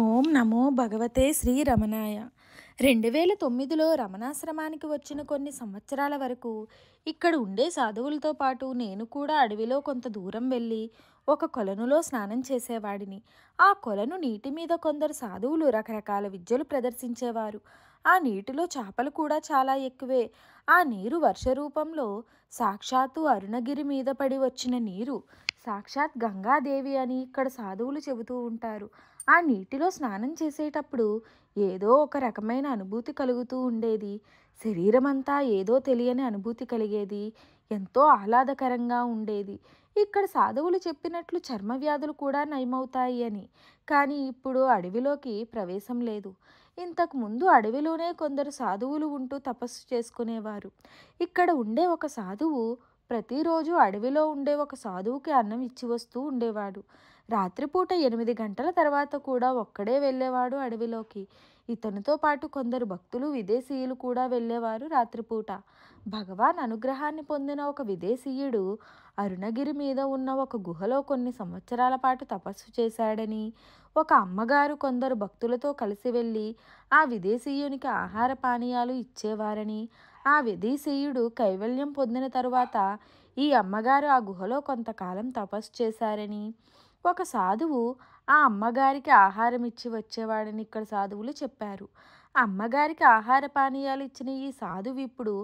ఓం నమో భగవతే శ్రీ రమణాయ రెండు వేల తొమ్మిదిలో రమణాశ్రమానికి వచ్చిన కొన్ని సంవత్సరాల వరకు ఇక్కడ ఉండే సాధువులతో పాటు నేను కూడా అడవిలో కొంత దూరం వెళ్ళి ఒక కొలనులో స్నానం చేసేవాడిని ఆ కొలను నీటి మీద కొందరు సాధువులు రకరకాల విద్యలు ప్రదర్శించేవారు ఆ నీటిలో చేపలు కూడా చాలా ఎక్కువే ఆ నీరు వర్ష రూపంలో సాక్షాత్తు అరుణగిరి మీద పడి వచ్చిన నీరు సాక్షాత్ గంగాదేవి అని ఇక్కడ సాధువులు చెబుతూ ఉంటారు ఆ నీటిలో స్నానం చేసేటప్పుడు ఏదో ఒక రకమైన అనుభూతి కలుగుతూ ఉండేది శరీరమంతా ఏదో తెలియని అనుభూతి కలిగేది ఎంతో ఆహ్లాదకరంగా ఉండేది ఇక్కడ సాధువులు చెప్పినట్లు చర్మ వ్యాధులు కూడా నయమవుతాయి అని కానీ ఇప్పుడు అడవిలోకి ప్రవేశం లేదు ఇంతకుముందు అడవిలోనే కొందరు సాధువులు ఉంటూ తపస్సు చేసుకునేవారు ఇక్కడ ఉండే ఒక సాధువు ప్రతిరోజు అడవిలో ఉండే ఒక సాధువుకి అన్నం ఇచ్చి వస్తూ ఉండేవాడు రాత్రిపూట ఎనిమిది గంటల తర్వాత కూడా ఒక్కడే వెళ్ళేవాడు అడవిలోకి ఇతనితో పాటు కొందరు భక్తులు విదేశీయులు కూడా వెళ్ళేవారు రాత్రిపూట భగవాన్ అనుగ్రహాన్ని పొందిన ఒక విదేశీయుడు అరుణగిరి మీద ఉన్న ఒక గుహలో కొన్ని సంవత్సరాల పాటు తపస్సు చేశాడని ఒక అమ్మగారు కొందరు భక్తులతో కలిసి వెళ్ళి ఆ విదేశీయునికి ఆహార పానీయాలు ఇచ్చేవారని ఆ విధీశీయుడు కైవల్యం పొందిన తరువాత ఈ అమ్మగారు ఆ గుహలో కొంతకాలం తపస్సు చేశారని ఒక సాధువు ఆ అమ్మగారికి ఆహారం ఇచ్చి వచ్చేవాడని ఇక్కడ సాధువులు చెప్పారు అమ్మగారికి ఆహార పానీయాలు ఇచ్చిన ఈ సాధువు ఇప్పుడు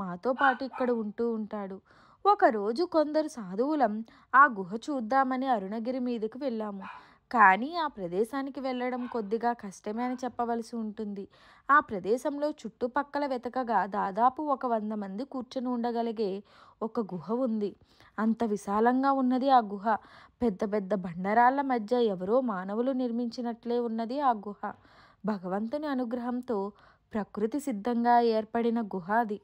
మాతో పాటు ఇక్కడ ఉంటూ ఉంటాడు ఒకరోజు కొందరు సాధువులం ఆ గుహ చూద్దామని అరుణగిరి మీదకు వెళ్ళాము కానీ ఆ ప్రదేశానికి వెళ్ళడం కొద్దిగా కష్టమే అని చెప్పవలసి ఉంటుంది ఆ ప్రదేశంలో చుట్టుపక్కల వెతకగా దాదాపు ఒక వంద మంది కూర్చొని ఉండగలిగే ఒక గుహ ఉంది అంత విశాలంగా ఉన్నది ఆ గుహ పెద్ద పెద్ద బండరాళ్ల మధ్య ఎవరో మానవులు నిర్మించినట్లే ఉన్నది ఆ గుహ భగవంతుని అనుగ్రహంతో ప్రకృతి సిద్ధంగా ఏర్పడిన గుహ అది